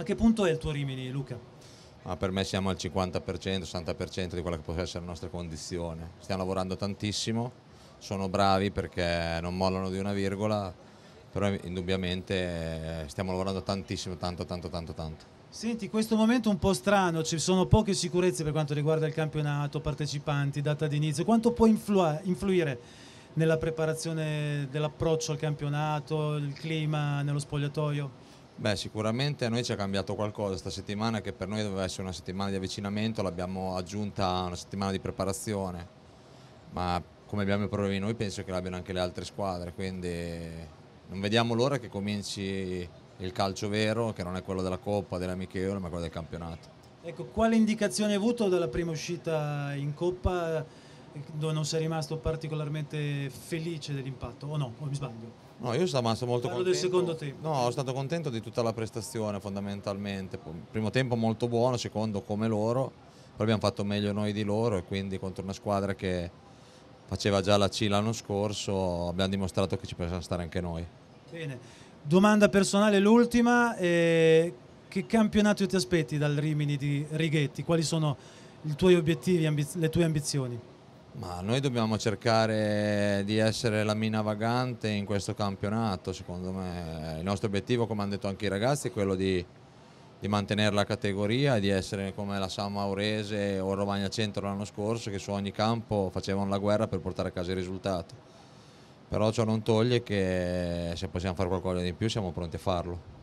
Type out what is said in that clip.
A che punto è il tuo Rimini, Luca? Ah, per me siamo al 50%, 60% di quella che possa essere la nostra condizione. Stiamo lavorando tantissimo, sono bravi perché non mollano di una virgola, però indubbiamente eh, stiamo lavorando tantissimo, tanto, tanto, tanto, tanto. Senti, questo momento è un po' strano, ci sono poche sicurezze per quanto riguarda il campionato, partecipanti, data d'inizio. Quanto può influire nella preparazione dell'approccio al campionato, il clima nello spogliatoio? Beh, sicuramente a noi ci ha cambiato qualcosa questa settimana che per noi doveva essere una settimana di avvicinamento, l'abbiamo aggiunta a una settimana di preparazione, ma come abbiamo i problemi noi penso che l'abbiano anche le altre squadre, quindi non vediamo l'ora che cominci il calcio vero, che non è quello della Coppa, dell'amichevole, ma quello del campionato. Ecco, quale indicazione hai avuto dalla prima uscita in Coppa? dove non sei rimasto particolarmente felice dell'impatto, o no? O mi sbaglio? No, io sono rimasto molto Parlo contento. del secondo tempo. No, sono stato contento di tutta la prestazione fondamentalmente. Primo tempo molto buono, secondo come loro, poi abbiamo fatto meglio noi di loro e quindi contro una squadra che faceva già la C l'anno scorso abbiamo dimostrato che ci possiamo stare anche noi. Bene, domanda personale l'ultima, eh, che campionato ti aspetti dal Rimini di Righetti? Quali sono i tuoi obiettivi, le tue ambizioni? Ma noi dobbiamo cercare di essere la mina vagante in questo campionato, secondo me. Il nostro obiettivo, come hanno detto anche i ragazzi, è quello di, di mantenere la categoria di essere come la San Maurese o Romagna Centro l'anno scorso, che su ogni campo facevano la guerra per portare a casa i risultati. Però ciò non toglie che se possiamo fare qualcosa di più siamo pronti a farlo.